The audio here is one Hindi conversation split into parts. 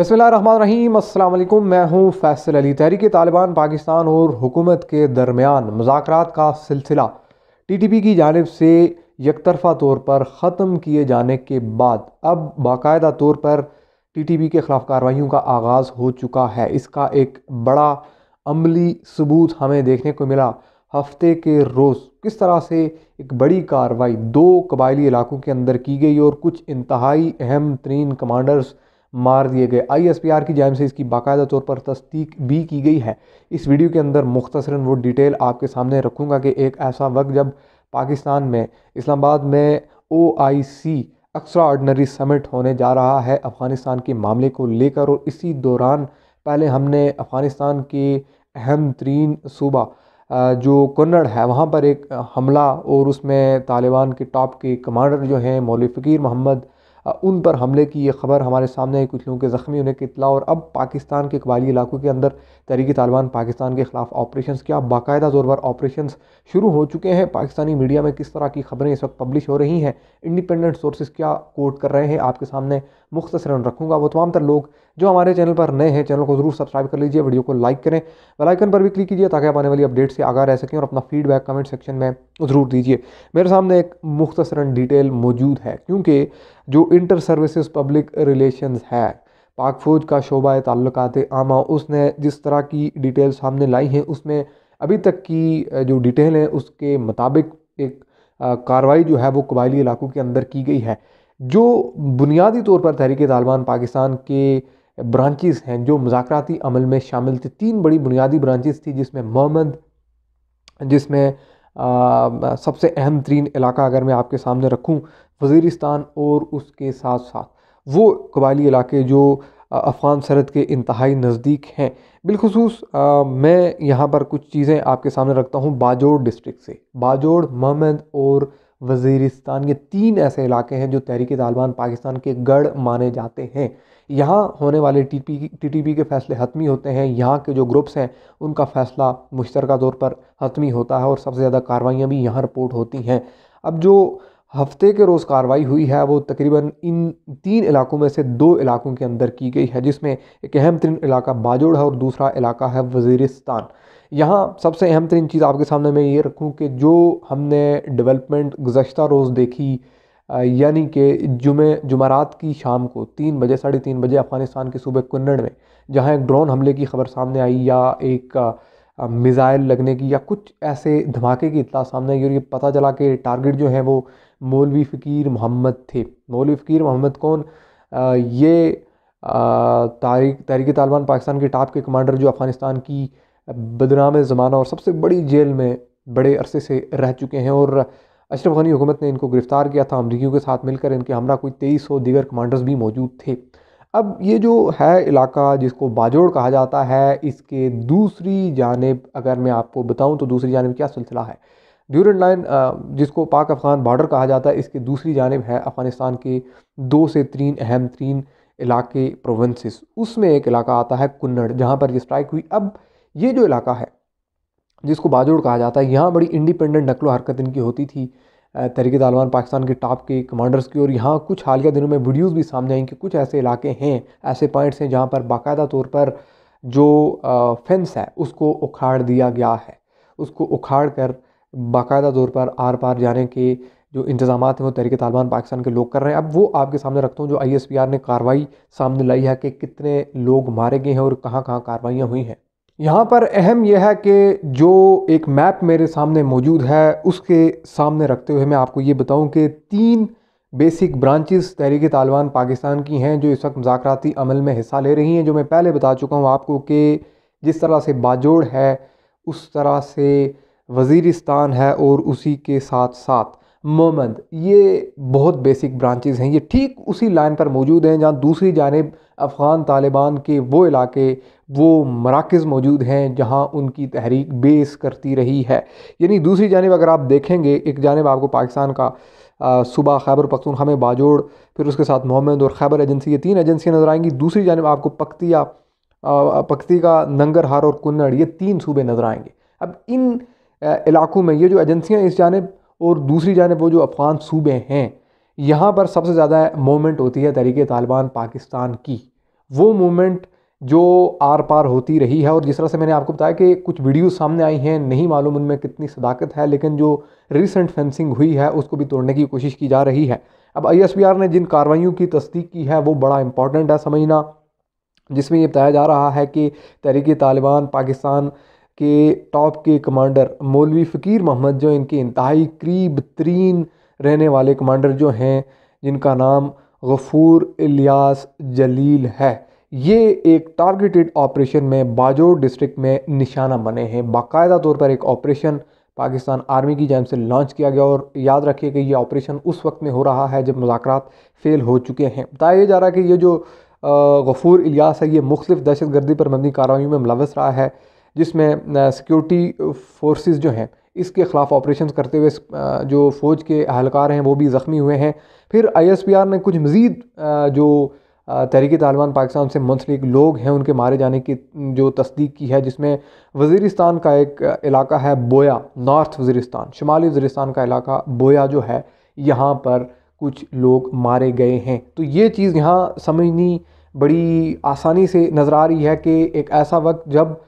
रहीम अल्लाम मैं हूँ फैसल अली तहरीक तालिबान पाकिस्तान और हुकूमत के दरमियान मुजाकर का सिलसिला टी टी पी की जानब से यकतरफा तौर पर ख़त्म किए जाने के बाद अब बाकायदा तौर पर टी टी पी के ख़िलाफ़ कार्रवाई का आगाज़ हो चुका है इसका एक बड़ा अमली सबूत हमें देखने को मिला हफ्ते के रोज़ किस तरह से एक बड़ी कार्रवाई दो कबायली इलाकों के अंदर की गई और कुछ इंतहाई अहम तरीन कमांडर्स मार दिए गए आईएसपीआर की जाम से इसकी बाकायदा तौर पर तस्दीक भी की गई है इस वीडियो के अंदर मुख्तसरा वो डिटेल आपके सामने रखूँगा कि एक ऐसा वक्त जब पाकिस्तान में इस्लामाबाद में O I C extraordinary summit होने जा रहा है अफ़गानिस्तान के मामले को लेकर और इसी दौरान पहले हमने अफ़गानिस्तान के अहम तरीन सूबा जो कन्नड़ है वहाँ पर एक हमला और उसमें तालिबान के टॉप के कमांडर जो हैं मौल फ़कीर मोहम्मद उन पर हमले की ये खबर हमारे सामने आई कुछ लोगों के ज़ख्मी होने की इतला और अब पाकिस्तान के कबाली इलाकों के अंदर तहरीकी तालिबान पाकिस्तान के खिलाफ ऑपरेशन क्या बाकायदा ज़ोरवर ऑपरेशन शुरू हो चुके हैं पाकिस्तानी मीडिया में किस तरह की खबरें इस वक्त पब्लिश हो रही हैं इंडिपेंडेंट सोर्सेज क्या कोट कर रहे हैं आपके सामने मुख्तसरन रखूँगा वो तमाम तर लोग जो हमारे चैनल पर नए हैं चैनल को ज़रूर सब्सक्राइब कर लीजिए वीडियो को लाइक करें वेलाइकन पर भी क्लिक कीजिए ताकि आप आने वाली अपडेट से आगा रह सकें और अपना फीडबैक कमेंट सेक्शन में ज़रूर दीजिए मेरे सामने एक मुख्तसरन डिटेल मौजूद है क्योंकि जो इंटर सर्विसेज पब्लिक रिलेशंस है पाक फौज का शोबा ताल्लुकात आमा उसने जिस तरह की डिटेल सामने लाई हैं उसमें अभी तक की जो डिटेल है उसके मुताबिक एक कार्रवाई जो है वो कबायली इलाकों के अंदर की गई है जो बुनियादी तौर पर तहरीक तालबान पाकिस्तान के ब्रांचेस हैं जो मजाकती अमल में शामिल थे तीन बड़ी बुनियादी ब्रांचेस थी जिसमें मोहम्मद जिसमें सबसे अहम तरीन इलाका अगर मैं आपके सामने रखूँ वजीरस्तान और उसके साथ साथ वो कबायली इलाके जो अफ़गान सरहद के इंतहाई नज़दीक हैं बिलखसूस मैं यहाँ पर कुछ चीज़ें आपके सामने रखता हूँ बाजोड़ डिस्ट्रिक्ट से बाजोड़ महमद और वज़ीरिस्तान ये तीन ऐसे इलाके हैं जो तहरीक तालबान पाकिस्तान के गढ़ माने जाते हैं यहाँ होने वाले टी टी पी के फैसले हतमी होते हैं यहाँ के जो ग्रुप्स हैं उनका फ़ैसला मुश्तर तौर पर हतमी होता है और सबसे ज़्यादा कार्रवाइयाँ भी यहाँ रिपोर्ट होती हैं अब जो हफ्ते के रोज़ कार्रवाई हुई है वो तकरीबन इन तीन इलाकों में से दो इलाकों के अंदर की गई है जिसमें एक अहम तरीन इलाका बाजोड़ है और दूसरा इलाका है वजीरिस्तान यहाँ सबसे अहम तरीन चीज़ आपके सामने मैं ये रखूँ कि जो हमने डेवलपमेंट गुजशत रोज़ देखी यानी कि जुमे जुमारात की शाम को तीन बजे साढ़े तीन बजे अफ़गानिस्तान के सूबे कन्नड़ में जहाँ एक ड्रोन हमले की खबर सामने आई या एक मिज़ाइल लगने की या कुछ ऐसे धमाके की इतला सामने आई और ये पता चला कि टारगेट जो है वो मौलवी फ़कीर मोहम्मद थे मौलवी फ़कीर मोहम्मद कौन ये तारीख तहरीक तालिबान पाकिस्तान के टाप के कमांडर जो अफ़गानिस्तान की बदनाम ज़माना और सबसे बड़ी जेल में बड़े अरसे से रह चुके हैं और अशरफ गनी हुकूमत ने इनको गिरफ़्तार किया था अमरीकियों के साथ मिलकर इनके हमरा कोई तेईस सौ दीगर कमांडर्स भी मौजूद थे अब ये जो है इलाका जिसको बाजोड़ कहा जाता है इसके दूसरी जानब अगर मैं आपको बताऊँ तो दूसरी जानब क्या सिलसिला है ड्यूरेंट लाइन जिसको पाक अफगान बॉर्डर कहा जाता है इसके दूसरी जानब है अफ़गानिस्तान के दो से तीन अहम तीन इलाके प्रोविंसेस उसमें एक इलाका आता है कुन्नड़ जहाँ पर ये स्ट्राइक हुई अब ये जो इलाका है जिसको बाजोड़ कहा जाता है यहाँ बड़ी इंडिपेंडेंट नकलो हरकत इनकी होती थी तहरीक तालिबान पाकिस्तान के टॉप के कमांडर्स की और यहाँ कुछ हालिया दिनों में वीडियोज़ भी सामने आई कि कुछ ऐसे इलाके हैं ऐसे पॉइंट्स हैं जहाँ पर बाकायदा तौर पर जो फेंस है उसको उखाड़ दिया गया है उसको उखाड़ कर बाकायदा तौर पर आर पार जाने के जो इंतजाम हैं वो तहरीक तालिबान पाकिस्तान के लोग कर रहे हैं अब वो आपके सामने रखता हूँ जो आई ने कार्रवाई सामने लाई है कि कितने लोग मारे गए हैं और कहाँ कहाँ कार्रवाइयाँ हुई हैं यहाँ पर अहम यह है कि जो एक मैप मेरे सामने मौजूद है उसके सामने रखते हुए मैं आपको ये बताऊँ कि तीन बेसिक ब्रांचेस तहरीक तालिबान पाकिस्तान की हैं जो इस वक्त मजाकती अमल में हिस्सा ले रही हैं जो मैं पहले बता चुका हूँ आपको कि जिस तरह से बाजोड़ है उस तरह से वज़ीरिस्तान है और उसी के साथ साथ मोहम्मद ये बहुत बेसिक ब्रांचेस हैं ये ठीक उसी लाइन पर मौजूद हैं जहाँ दूसरी जानब अफ़गान तालिबान के वो इलाके वो मराकज़ मौजूद हैं जहाँ उनकी तहरीक बेस करती रही है यानी दूसरी जानब अगर आप देखेंगे एक जानब आपको पाकिस्तान का सुबह खैबर पख्तूनखा हमें बाजोड़ फिर उसके साथ मोहम्मद और खैबर एजेंसी ये तीन एजेंसियाँ नज़र आएंगी दूसरी जानब आपको पख्तिया पख्ती का नंगरहार और कन्नड़ ये तीन सूबे नज़र आएंगे अब इन इलाकों में ये जो एजेंसियाँ इस जानब और दूसरी जानब वो जो अफ़गान सूबे हैं यहाँ पर सबसे ज़्यादा मोमेंट होती है तहरीक तालिबान पाकिस्तान की वो मोमेंट जो आर पार होती रही है और जिस तरह से मैंने आपको बताया कि कुछ वीडियो सामने आई हैं नहीं मालूम उनमें कितनी सदाकत है लेकिन जो रिसेंट फेंसिंग हुई है उसको भी तोड़ने की कोशिश की जा रही है अब आई ने जिन कार्रवाइयों की तस्दीक की है वो बड़ा इंपॉर्टेंट है समझना जिसमें ये बताया जा रहा है कि तहरीक तालिबान पाकिस्तान के टॉप के कमांडर मौलवी फ़कीर मोहम्मद जो इनके इंतहाई करीब तरीन रहने वाले कमांडर जो हैं जिनका नाम गफूर इलियास जलील है ये एक टारगेटेड ऑपरेशन में बाजोड़ डिस्ट्रिक्ट में निशाना बने हैं बाकायदा तौर पर एक ऑपरेशन पाकिस्तान आर्मी की जैम से लॉन्च किया गया और याद रखिए कि ये ऑपरेशन उस वक्त में हो रहा है जब मुजाकर फेल हो चुके हैं बताया जा रहा है कि ये जो गफूर इलियास है ये मुख्तफ दहशत गर्दी पर मबनी कार्रवाई में मुलवस रहा है जिसमें सिक्योरिटी फोर्सेस जो हैं इसके ख़िलाफ़ ऑपरेशन करते हुए जो फ़ौज के अहलकार हैं वो भी ज़ख्मी हुए हैं फिर आईएसपीआर ने कुछ मज़ीद जो तहरीक तालिबान पाकिस्तान से मुंसलिक लोग हैं उनके मारे जाने की जो तस्दीक की है जिसमें वज़ीरिस्तान का एक इलाका है बोया नॉर्थ वज़ीरिस्तान शुमाली वज़ीरिस्तान का इलाका बोया जो है यहाँ पर कुछ लोग मारे गए हैं तो ये चीज़ यहाँ समझनी बड़ी आसानी से नज़र आ रही है कि एक ऐसा वक्त जब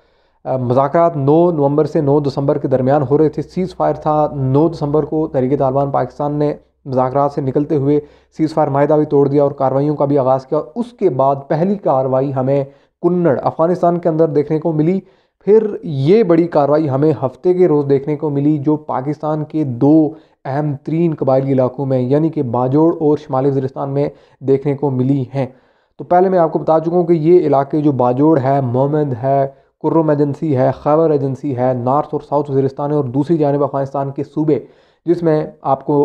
मुजाकर नौ नवंबर से नौ दिसंबर के दरमियान हो रहे थे सीज़ फायर था नौ दिसंबर को तहरीक तालिबान पाकिस्तान ने मुजाकर से निकलते हुए सीज़ फायर माहा भी तोड़ दिया और कार्रवाइयों का भी आगाज़ किया उसके बाद पहली कार्रवाई हमें कुन्नड़ अफ़गानिस्तान के अंदर देखने को मिली फिर ये बड़ी कार्रवाई हमें हफ्ते के रोज़ देखने को मिली जो पाकिस्तान के दो अहम तरीन कबायली इलाकों में यानी कि बाजोड़ और शुमाली वजरस्तान में देखने को मिली हैं तो पहले मैं आपको बता चुका हूँ कि ये इलाके जो बाजोड़ है मोमंद है कुर्रम एजेंसी है खैबर एजेंसी है नॉर्थ और साउथ है और दूसरी जानब अफगानिस्तान के सूबे जिसमें आपको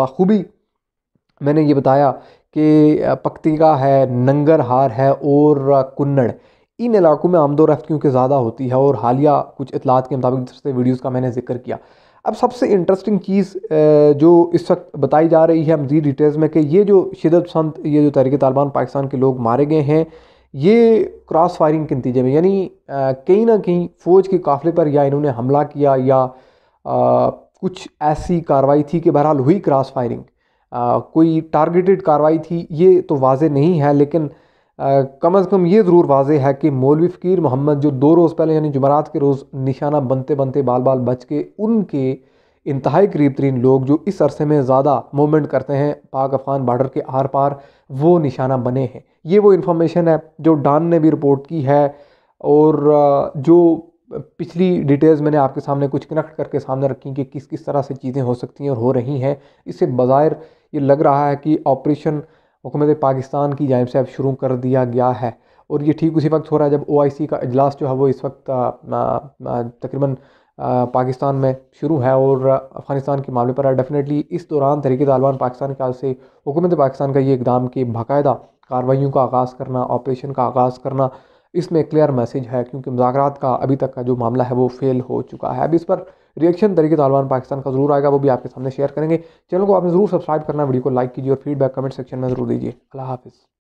बखूबी मैंने ये बताया कि पक्तिका है नंगरहार है और कन्नड़ इन इलाकों में आमदो रफ्त क्योंकि ज़्यादा होती है और हालिया कुछ इतलात के मुताबिक दूसरे वीडियोज़ का मैंने जिक्र किया अब सबसे इंटरेस्टिंग चीज़ जो इस वक्त बताई जा रही है मज़ीद डिटेल्स में कि ये जो शिदत पसंद ये जो तहरीक तालिबान पाकिस्तान के लोग मारे गए हैं ये क्रॉस फायरिंग के नतीजे में यानी कहीं ना कहीं फ़ौज के काफ़िले पर या इन्होंने हमला किया या आ, कुछ ऐसी कार्रवाई थी कि बहरहाल हुई क्रॉस फायरिंग आ, कोई टारगेटेड कार्रवाई थी ये तो वाजे नहीं है लेकिन आ, कम अज़ कम ये ज़रूर वाजे है कि मौलवी फ़कीर मोहम्मद जो दो रोज़ पहले यानी जुमरात के रोज़ निशाना बनते बनते बाल बाल बच के उनके इंतहाई करीब तरीन लोग जो इस अरसे में ज़्यादा मूवमेंट करते हैं पाक अफ़गान बार्डर के आर पार वो निशाना बने हैं ये वो इन्फॉर्मेशन है जो डान ने भी रिपोर्ट की है और जो पिछली डिटेल्स मैंने आपके सामने कुछ कनेक्ट करके सामने रखी कि किस किस तरह से चीज़ें हो सकती हैं और हो रही हैं इससे बाज़ाहिर ये लग रहा है कि ऑपरेशन हुकूमत पाकिस्तान की जानब से अब शुरू कर दिया गया है और ये ठीक उसी वक्त हो रहा है जब ओ का अजलास जो है वो इस वक्त तकरीबन पाकिस्तान में शुरू है और अफगानिस्तान के मामले पर है डेफिनेटली इस दौरान तरीके तालबान पाकिस्तान के से हुकूमत पाकिस्तान का ये इकदाम कि बाकायदा कार्रवाइयों का आगाज़ करना ऑपरेशन का आगाज़ करना इसमें क्लियर मैसेज है क्योंकि मुजाकर का अभी तक का जो मामला है वो फेल हो चुका है अब इस पर रिएक्शन तरीके तालबान पाकिस्तान का जरूर आएगा वो भी आपके सामने शेयर करेंगे चैनल को आपने ज़रूर सब्सक्राइब करना वीडियो को लाइक कीजिए और फीडबैक कमेंट सेक्शन में ज़रूर दीजिए अल्लाह हाफिज़